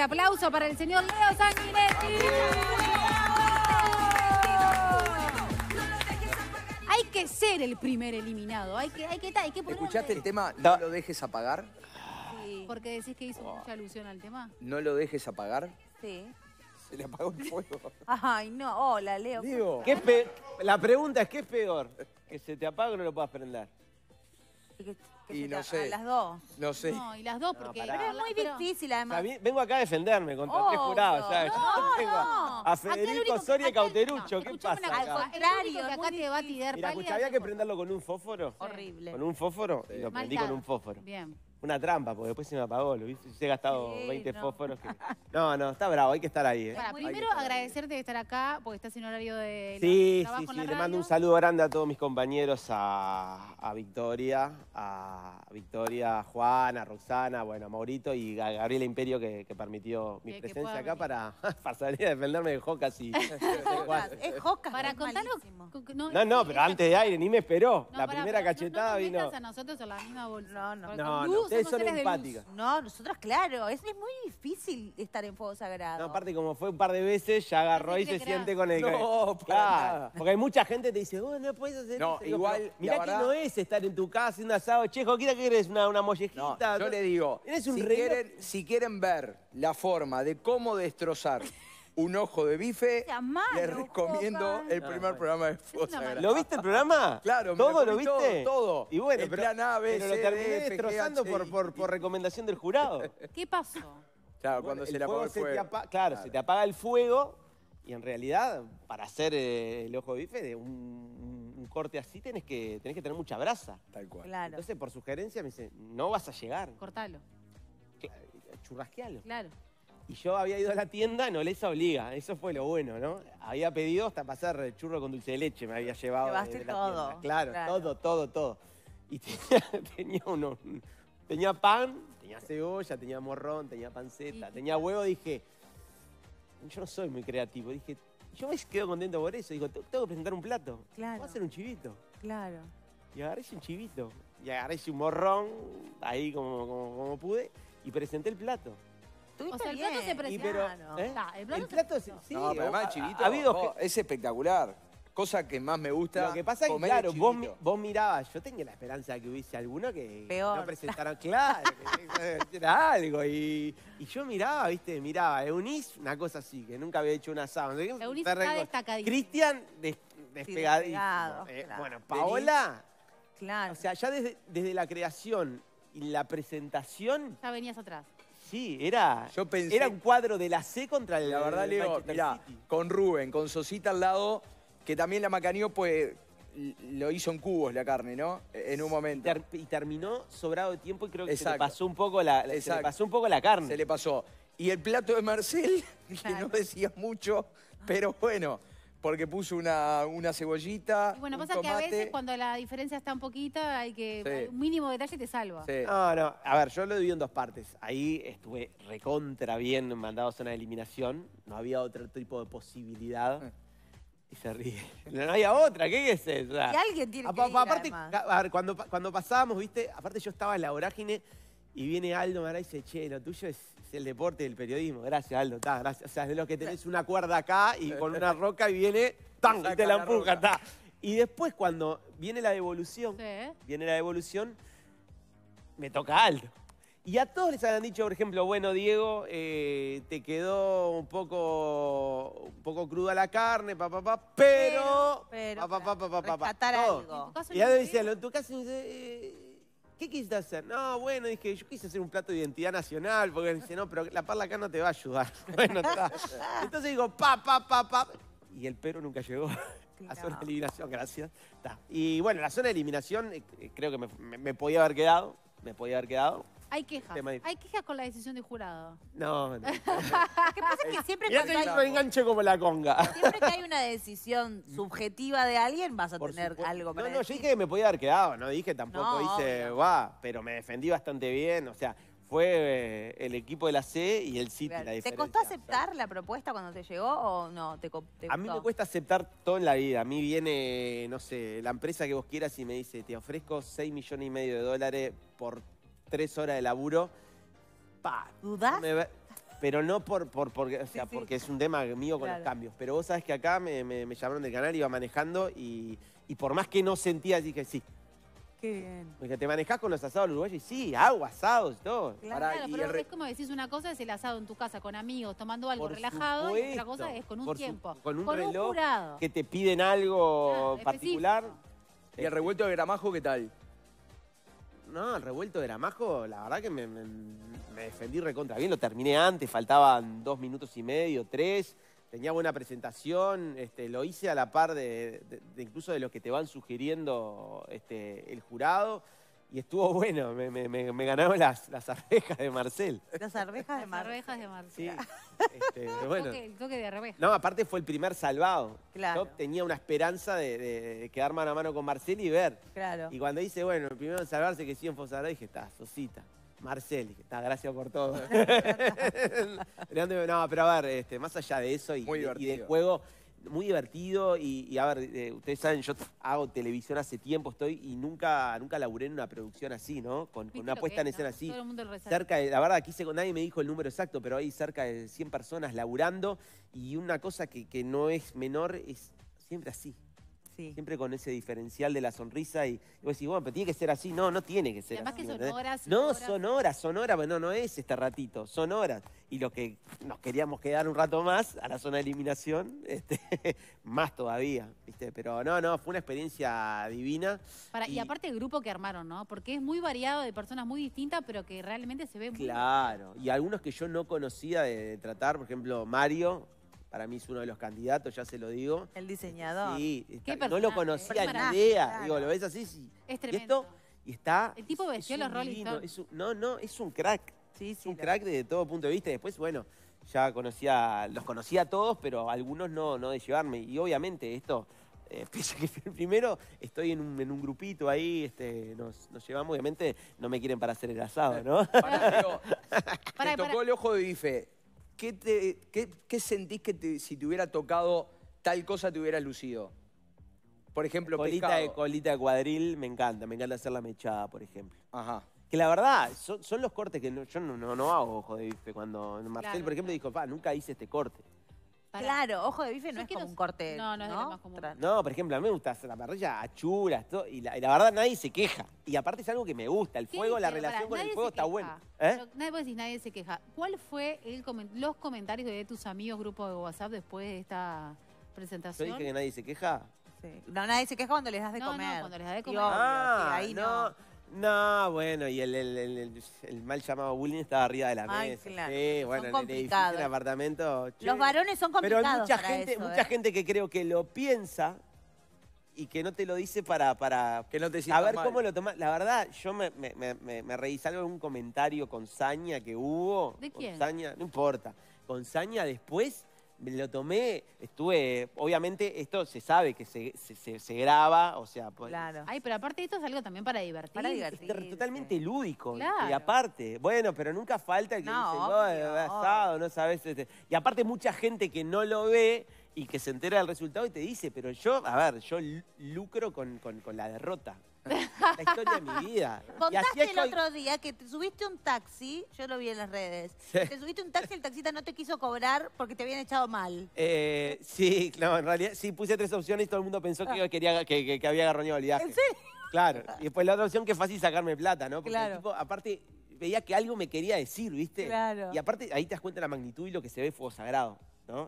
aplauso para el señor Leo Sanguinetti. Hay que ser el primer eliminado. Hay que, hay que, hay que ¿Escuchaste el tema No lo dejes apagar? Sí. Porque decís que hizo mucha alusión al tema. No lo dejes apagar. Sí. Se le apagó el fuego. Ay, no. Hola, Leo. La pregunta es, ¿qué es peor? ¿Que se te apaga o no lo puedas prender? Y no sé. las dos. No sé. No, y las dos, porque... es muy difícil, además. vengo acá a defenderme contra tres jurados, ¿sabes? No, no. A Federico Soria y Cauterucho, ¿qué pasa Al contrario, que acá te va a tirar Mira, escucha, había que prenderlo con un fósforo. Horrible. Con un fósforo, lo prendí con un fósforo. Bien una trampa, porque después se me apagó, lo viste, he gastado 20 fósforos. No, no, está bravo, hay que estar ahí, ¿eh? primero agradecerte de estar acá, porque estás en horario de Sí, sí, sí, la le mando un saludo grande a todos mis compañeros, a, Victoria, a Victoria, a Juan, a Roxana, bueno, a Maurito y a Gabriela Imperio que, permitió mi presencia acá para, salir a defenderme de Jocas y... es Jocas. Para contarlo No, no, pero antes de aire, ni me esperó. La primera cachetada vino... a nosotros la misma bolsa. No, no. No, son empáticas. No, nosotros, claro. Es, muy difícil estar en fuego sagrado. aparte, como fue un par de veces, ya agarró y se siente con el... No, Porque hay mucha gente que te dice, oh, no puedes hacer eso. igual, Mirá que no es estar en tu casa haciendo asado. chejo ¿qué eres ¿Una, una mollejita? yo le digo, si, quieren, si quieren ver la forma de cómo destrozar un ojo de bife. te recomiendo el primer programa de fosa. ¿Lo viste el programa? Claro, me ¿Todo lo, viste? Todo, Y bueno, en pero, lo terminé destrozando por, recomendación del jurado. ¿Qué pasó? Claro, cuando se le apagó el fuego. claro, se te apaga el fuego y en realidad, para hacer eh, el ojo de bife de un, corte así, tenés que, tener mucha brasa. Tal cual. Entonces, por sugerencia, me dice, no vas a llegar. Cortalo. Churrasquealo. Claro. Y yo había ido a la tienda, no les obliga, eso fue lo bueno, ¿no? Había pedido hasta pasar churro con dulce de leche, me había llevado. Llevaste la todo. Claro, todo, todo, todo. Y tenía, uno, tenía pan, tenía cebolla, tenía morrón, tenía panceta, tenía huevo, dije, yo no soy muy creativo, dije, yo me quedo contento por eso, digo, tengo que presentar un plato, claro. voy a hacer un chivito. Claro. Y agarré un chivito, y agarré un morrón, ahí como, como pude, y presenté el plato. O sea, el plato se Y pero- ah, ¿eh? el plato se es- sí, pero oh, es espectacular. Cosa que más me gusta. Lo que pasa es que, claro, vos, mirabas, yo tenía la esperanza de que hubiese alguno que no presentara, claro, que era algo. Y, yo miraba, viste, miraba, Eunice, una cosa así, que nunca había hecho un asado. Eunice está Cristian, despegadísimo. Eh, bueno, Paola, Claro. o sea, ya desde, desde la creación y la presentación, Ya venías atrás. Sí, era, Yo era un cuadro de la C contra el La verdad, Leo, mirá, con Rubén, con Sosita al lado, que también la Macaneó pues, lo hizo en cubos la carne, ¿no? E-, en un momento. Y terminó sobrado de tiempo y creo que se le, pasó un poco la, se pasó un poco la carne. Se le pasó. Y el plato de Marcel, que no decía mucho, pero bueno... Porque puso una, una cebollita. bueno, pasa que a veces cuando la diferencia está un poquito, hay que. Un mínimo detalle te salva. No, no. A ver, yo lo divido en dos partes. Ahí estuve recontra bien mandado a zona de eliminación. No había otro tipo de posibilidad. Ah. Y se ríe. No, había otra, ¿qué es eso? Y alguien tiene que aparte, a ver, cuando, cuando pasábamos, viste, aparte yo estaba en la vorágine y viene Aldo Mara y dice, che, lo tuyo es es el deporte del periodismo. Gracias, Aldo. gracias. O sea, es de los que tenés una cuerda acá y con una roca y viene, ¡tan! Y te la empuja, Y después, cuando viene la devolución, viene la devolución, me toca Aldo. Y a todos les han dicho, por ejemplo, bueno, Diego, eh, te quedó un poco, un poco cruda la carne, papá, pero... Pero, Y en tu eh, ¿Qué quisiste hacer? No, bueno, dije, yo quise hacer un plato de identidad nacional, porque dice, no, pero la parla acá no te va a ayudar. Bueno, está. Entonces digo, pa, pa, pa, pa. Y el pero nunca llegó. a zona de eliminación, gracias. Está. Y bueno, la zona de eliminación eh, eh, creo que me podía haber quedado, me podía haber quedado, hay quejas. Hay quejas con la decisión de jurado. No, no. Lo pasa que siempre hay- enganche como la conga. Siempre que hay una decisión subjetiva de alguien, vas a tener algo para No, no, yo dije que me podía haber quedado, no dije tampoco, No, hice, va, pero me defendí bastante bien, o sea, fue eh, el equipo de la C y el City la diferencia. ¿Te costó aceptar la propuesta cuando te llegó o no? A mí me cuesta aceptar todo en la vida. A mí viene, no sé, la empresa que vos quieras y me dice, te ofrezco 6 millones y medio de dólares por tres horas de laburo. Pa, ¿Dudás? pero no por, porque, es un tema mío con los cambios. Pero vos sabes que acá me, llamaron del canal, iba manejando y, por más que no sentía, dije sí. Qué bien. Porque te manejás con los asados uruguayos y sí, agua, asados y todo. Claro, claro pero es como decís, una cosa es el asado en tu casa con amigos, tomando algo relajado, y otra cosa es con un tiempo. con un reloj que te piden algo particular. ¿Y el revuelto de gramajo qué tal? no, el revuelto de Ramajo, la verdad que me, defendí recontra bien, lo terminé antes, faltaban dos minutos y medio, tres, tenía buena presentación, este, lo hice a la par de, incluso de lo que te van sugiriendo este, el jurado y estuvo bueno, me, ganaron las, las arvejas de Marcel. Las arvejas de Marcel. Sí, este, bueno. toque, el toque de arveja. No, aparte fue el primer salvado. Claro. Yo tenía una esperanza de, quedar mano a mano con Marcel y ver. Claro. Y cuando dice, bueno, el primero en salvarse que sí en Fosará, dije, está, Sosita. Marcel, está, gracias por todo. no, pero a ver, este, más allá de eso y, del juego, muy divertido y, a ver, eh, ustedes saben, yo hago televisión hace tiempo, estoy y nunca, nunca laburé en una producción así, ¿no? Con, una puesta en escena así. cerca de, la verdad, aquí se, nadie me dijo el número exacto, pero hay cerca de 100 personas laburando y una cosa que, que no es menor es siempre así. Siempre con ese diferencial de la sonrisa y, vos decís, bueno, pero tiene que ser así. No, no tiene que ser así. Además que son horas. No, son horas, son horas. Bueno, no es este ratito, son horas. Y lo que nos queríamos quedar un rato más a la zona de eliminación, este, más todavía, ¿viste? Pero no, no, fue una experiencia divina. y, aparte el grupo que armaron, ¿no? Porque es muy variado de personas muy distintas, pero que realmente se ve muy... Claro, y algunos que yo no conocía de tratar, por ejemplo, Mario, para mí es uno de los candidatos, ya se lo digo. El diseñador. Sí, no lo conocía ni idea. Digo, lo ves así, sí. Es tremendo. Y está... El tipo vestió los rolitos no, no, es un crack. Sí, sí, un crack desde todo punto de vista. después, bueno, ya conocía, los conocía a todos, pero algunos no, no de llevarme. Y obviamente esto... Eh, a que primero estoy en un, grupito ahí, este, nos, nos, llevamos, obviamente no me quieren para hacer el asado, ¿no? Para, tocó el ojo de bife. ¿qué, qué, sentís que si te hubiera tocado tal cosa te hubiera lucido? Por ejemplo, colita de colita de cuadril, me encanta, me encanta hacer la mechada, por ejemplo. Ajá. Que la verdad, son, los cortes que no, yo no, no, no hago ojo de Cuando Marcel, por ejemplo, dijo, nunca hice este corte. Claro, ojo de bife no es como un corte. No, no, es lo más común. No, por ejemplo, a mí me gusta hacer la parrilla, achuras, todo, y la, verdad nadie se queja. Y aparte es algo que me gusta, el fuego, la relación con el fuego está buena. ¿eh? Nadie puede decir, nadie se queja. ¿Cuál fue los comentarios de tus amigos, grupo de WhatsApp, después de esta Yo presentación? dije que nadie se queja. Sí. No, nadie se queja cuando les das de No, no, cuando les das de comer. Ah, ahí no. No, bueno, y el, mal llamado bullying estaba arriba de la Ay, mesa. Sí, bueno, en el edificio, en apartamento. Los varones son complicados. Pero hay mucha gente, mucha ¿eh? gente que creo que lo piensa y que no te lo dice para. para que no te A ver cómo lo tomas. La verdad, yo me, me, me, me un comentario con Saña que hubo. ¿De quién? Con Saña, no importa. Con Saña después lo tomé, estuve, obviamente esto se sabe que se, se, graba, o sea, pues, Claro. Ay, pero aparte esto es algo también para divertir. Para divertir. totalmente lúdico. Y aparte, bueno, pero nunca falta que No, dice, no, asado, no sabes. Este, y aparte mucha gente que no lo ve y que se entera del resultado y te dice, pero yo, a ver, yo lucro con, la derrota. La historia de mi vida. Contaste el otro día que te subiste un taxi, yo lo vi en las redes, te subiste un taxi, y el taxista no te quiso cobrar porque te habían echado mal. Eh, sí, claro, en realidad sí, puse tres opciones y todo el mundo pensó que, quería, que, había agarroñado el viaje. ¿En Claro, y después la otra opción que es fácil sacarme plata, ¿no? Porque claro. el tipo, aparte, veía que algo me quería decir, ¿viste? Claro. Y aparte, ahí te das cuenta de la magnitud y lo que se ve fuego sagrado.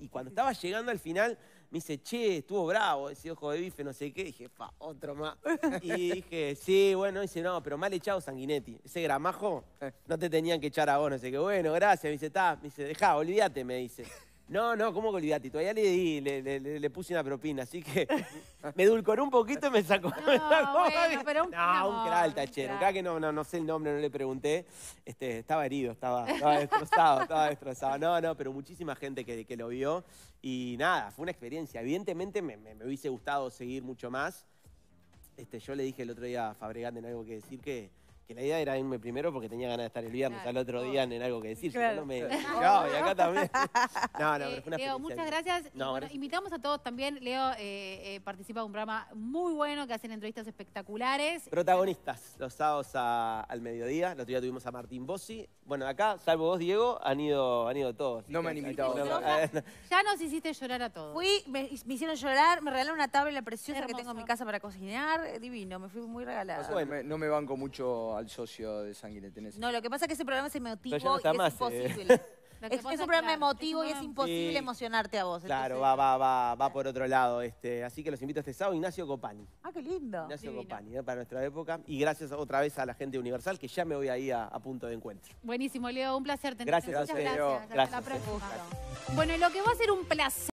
Y cuando estaba llegando al final, me dice, che, estuvo bravo ese ojo de bife, no sé qué. dije, pa, otro más. Y dije, sí, bueno, dice, no, pero mal echado Sanguinetti. Ese gramajo, eh. no te tenían que echar a vos, no sé qué. Bueno, gracias, me dice, está, me dice, dejá, olvídate, me dice. No, no, ¿cómo que olvidate? Todavía le, di, le, puse una propina, así que me edulcoró un poquito y me sacó. No, bueno, pero un, un crack, tachero. Acá que no, no, no sé el nombre, no le pregunté. Este, estaba herido, estaba, destrozado, estaba destrozado. No, no, pero muchísima gente que, que, lo vio. Y nada, fue una experiencia. Evidentemente me, hubiese gustado seguir mucho más. Este, yo le dije el otro día a Fabregán, no algo que decir que la idea era irme primero porque tenía ganas de estar el viernes al otro día en algo que decir. Claro. y acá también. No, no, pero eh, Leo, muchas gracias. invitamos a todos también. Leo eh, eh, participa de un programa muy bueno que hacen entrevistas espectaculares. Protagonistas, los sábados al mediodía. El otro día tuvimos a Martín Bossi. Bueno, acá, salvo vos, Diego, han ido, han ido todos. No me han invitado. ya nos hiciste llorar a todos. Fui, me, hicieron llorar, me regalaron una tabla preciosa que tengo en mi casa para cocinar. Divino, me fui muy regalada. no me banco mucho al socio de Sanguinetenés. No, lo que pasa es que ese programa es emotivo y es imposible. Eh. Es, un programa emotivo y es imposible emocionarte a vos. Claro, va, va, va, va por otro lado. Este, así que los invito a este sábado, Ignacio Copani. Ah, qué lindo. Ignacio Copani, ¿eh? para nuestra época. Y gracias otra vez a la gente Universal, que ya me voy ahí a, a punto de encuentro. Buenísimo, Leo, un placer tenerte. Gracias, Muchas gracias. gracias. Eh. Gracias. Bueno, lo que va a ser un placer.